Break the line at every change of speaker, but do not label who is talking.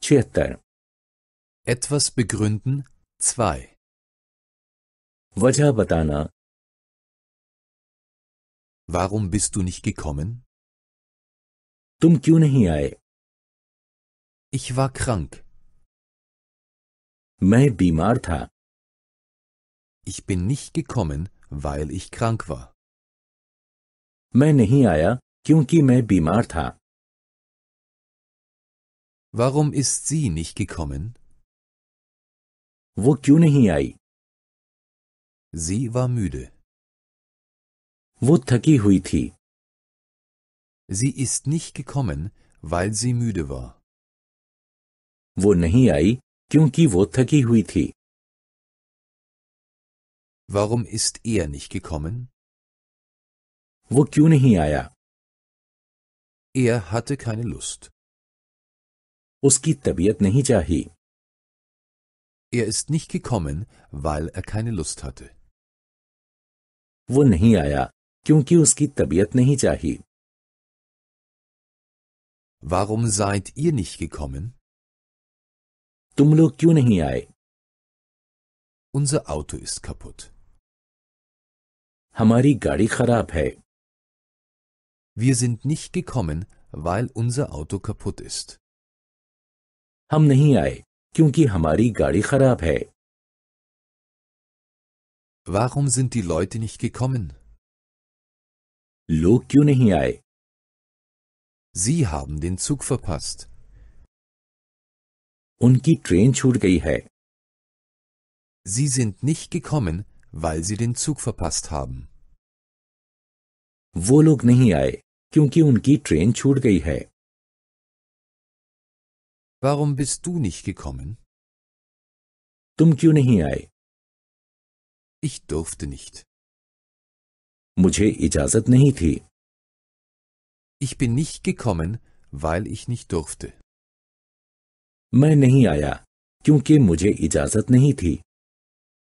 Четверо. Etwas begründen zwei. वजह बताना Warum bist du nicht gekommen? तुम क्यों नहीं आए Ich war krank. मैं बीमार था Ich bin nicht gekommen, weil ich krank war. मैं नहीं आया क्योंकि मैं बीमार था Warum ist sie nicht gekommen? वो क्यों नहीं आई? Sie war müde. वो थकी हुई थी. Sie ist nicht gekommen, weil sie müde war. वो नहीं आई क्योंकि वो थकी हुई थी. Warum ist er nicht gekommen? वो क्यों नहीं आया? Er hatte keine Lust. उसकी तबीयत नहीं चाहिए Er ist nicht gekommen, weil er keine Lust hatte. वो नहीं आया क्योंकि उसकी तबीयत नहीं चाहिए Warum seid ihr nicht gekommen? तुम लोग क्यों नहीं आए Unser Auto ist kaputt. हमारी गाड़ी खराब है Wir sind nicht gekommen, weil unser Auto kaputt ist. हम नहीं आए क्योंकि हमारी गाड़ी खराब है Warum sind die Leute nicht gekommen? लोग क्यों नहीं आए Sie haben den Zug verpasst. उनकी ट्रेन छूट गई है Sie sind nicht gekommen, weil sie den Zug verpasst haben. Wo log नहीं आए kyunki उनकी ट्रेन छूट गई है Warum bist du nicht gekommen? तुम क्यों नहीं आए? Ich durfte nicht. मुझे इजाजत नहीं थी. Ich bin nicht gekommen, weil ich nicht durfte. मैं नहीं आया क्योंकि मुझे इजाजत नहीं थी.